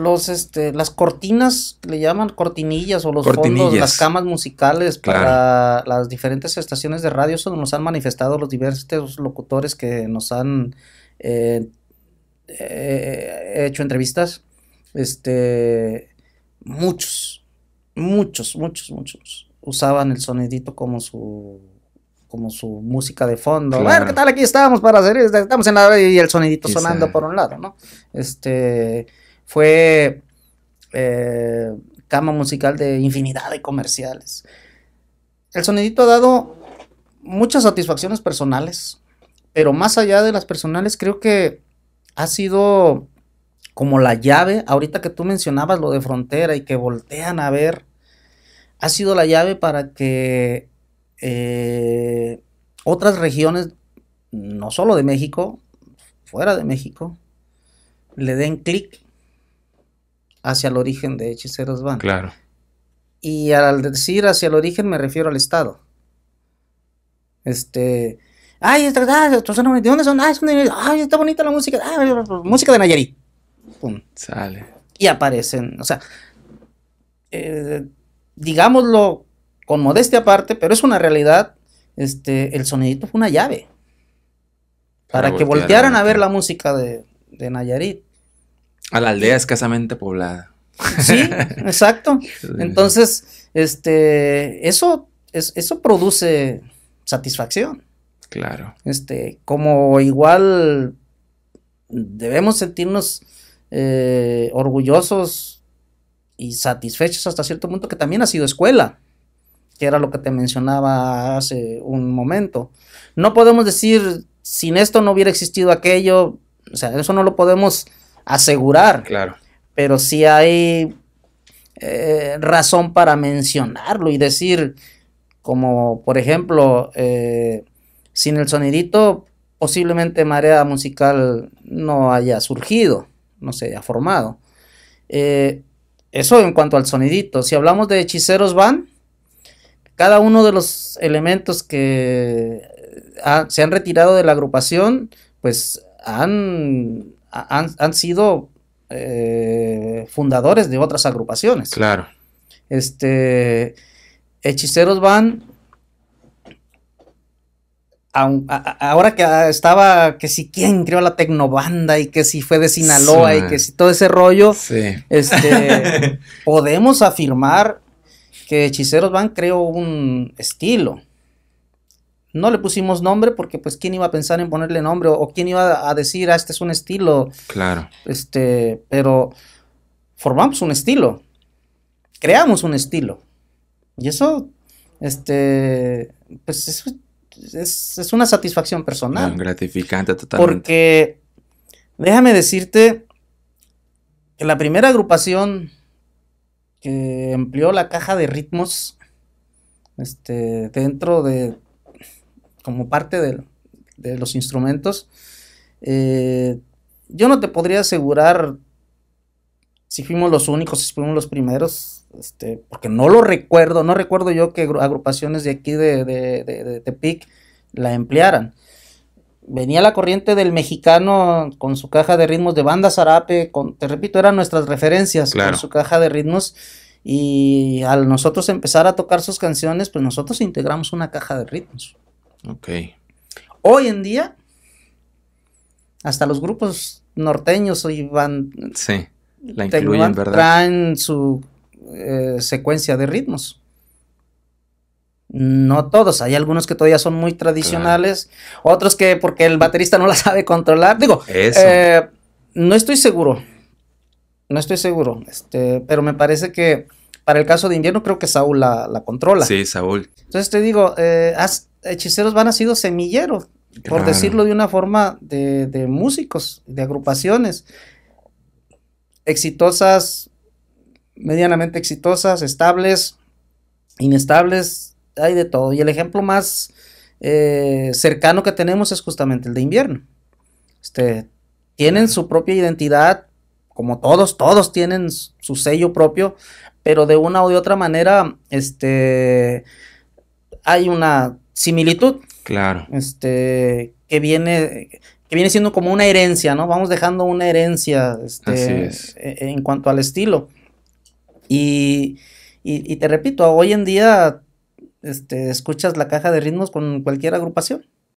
los este las cortinas le llaman cortinillas o los fondos las camas musicales para las diferentes estaciones de radio eso nos han manifestado los diversos locutores que nos han eh, eh, hecho entrevistas este muchos muchos muchos muchos usaban el sonidito como su como su música de fondo. Bueno, ¿qué tal? Aquí estamos para hacer, estamos en la y el sonidito sonando por un lado, ¿no? Este, fue eh, cama musical de infinidad de comerciales. El sonidito ha dado muchas satisfacciones personales, pero más allá de las personales, creo que ha sido como la llave, ahorita que tú mencionabas lo de frontera y que voltean a ver, ha sido la llave para que eh, otras regiones, no solo de México, fuera de México, le den clic hacia el origen de Hechiceros van. Claro. Y al decir hacia el origen me refiero al Estado. Este. Ay, es ¿de son? Ah, ay, está bonita la música. Ah, música de Nayarit. Pum. Sale. Y aparecen. O sea, eh, digámoslo con modestia aparte, pero es una realidad. Este, el sonidito fue una llave. Para, que voltearan a ver la música de, de Nayarit. A la aldea escasamente poblada. Sí, exacto. Entonces, este, eso, es, eso produce satisfacción. Claro. Este, como igual debemos sentirnos eh, orgullosos y satisfechos hasta cierto punto que también ha sido escuela, que era lo que te mencionaba hace un momento. No podemos decir, sin esto no hubiera existido aquello, o sea, eso no lo podemos asegurar. Claro. Pero si hay eh, razón para mencionarlo y decir, como por ejemplo, eh, sin el sonidito, posiblemente Marea Musical no haya surgido, no se haya formado. Eh, eso en cuanto al sonidito. Si hablamos de hechiceros van, cada uno de los elementos que ah, se han retirado de la agrupación, pues han han, han sido eh, fundadores de otras agrupaciones. Claro. Este, Hechiceros van ahora que estaba que si quién creó la tecnobanda y que si fue de Sinaloa y que si todo ese rollo, este, podemos afirmar que Hechiceros Van creó un estilo. No le pusimos nombre porque pues quién iba a pensar en ponerle nombre o, quién iba a decir, ah, este es un estilo. Claro. Este, pero formamos un estilo. Creamos un estilo. Y eso, este, pues es, es, una satisfacción personal. gratificante totalmente. Porque déjame decirte que la primera agrupación que empleó la caja de ritmos este, dentro de como parte de, los instrumentos. Eh, yo no te podría asegurar si fuimos los únicos, si fuimos los primeros, este, porque no lo recuerdo, no recuerdo yo que agrupaciones de aquí de, Tepic la emplearan. Venía la corriente del mexicano con su caja de ritmos de banda zarape, te repito, eran nuestras referencias con su caja de ritmos. Y al nosotros empezar a tocar sus canciones, pues nosotros integramos una caja de ritmos. Ok. Hoy en día, hasta los grupos norteños hoy van. Sí, la incluyen, ¿verdad? Traen su eh, secuencia de ritmos. No todos, hay algunos que todavía son muy tradicionales, otros que porque el baterista no la sabe controlar. Digo, eh, no estoy seguro, no estoy seguro, este, pero me parece que para el caso de invierno creo que Saúl la, controla. Sí, Saúl. Entonces te digo, eh, has, Hechiceros van a sido semilleros... por decirlo de una forma, de, músicos, de agrupaciones exitosas, medianamente exitosas, estables, inestables, hay de todo. Y el ejemplo más eh, cercano que tenemos es justamente el de invierno. Este, tienen su propia identidad, como todos, todos tienen su sello propio, pero de una o de otra manera, este, hay una similitud. Claro. Este, que viene, que viene siendo como una herencia, ¿no? Vamos dejando una herencia este, e, e, en cuanto al estilo. Y, y, y, te repito, hoy en día este, escuchas la caja de ritmos con cualquier agrupación.